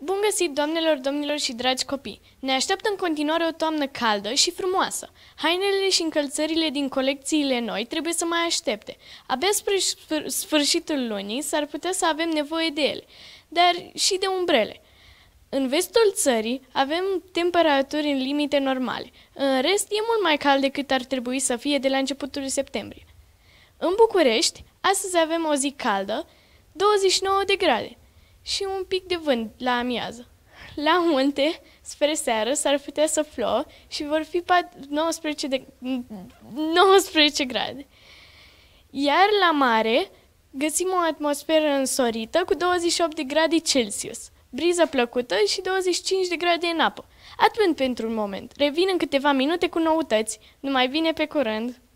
Bun găsit, doamnelor, domnilor și dragi copii! Ne așteaptă în continuare o toamnă caldă și frumoasă. Hainele și încălțările din colecțiile noi trebuie să mai aștepte. Abia spre sfârșitul lunii s-ar putea să avem nevoie de ele, dar și de umbrele. În vestul țării avem temperaturi în limite normale. În rest, e mult mai cald decât ar trebui să fie de la începutul septembrie. În București, astăzi avem o zi caldă, 29 de grade și un pic de vânt la amiază. La munte, spre seară, s-ar putea să plouă și vor fi 19, de, 19 grade. Iar la mare găsim o atmosferă însorită cu 28 de grade Celsius, briză plăcută și 25 de grade în apă. Atunci pentru un moment. Revin în câteva minute cu noutăți. Numai vine pe curând!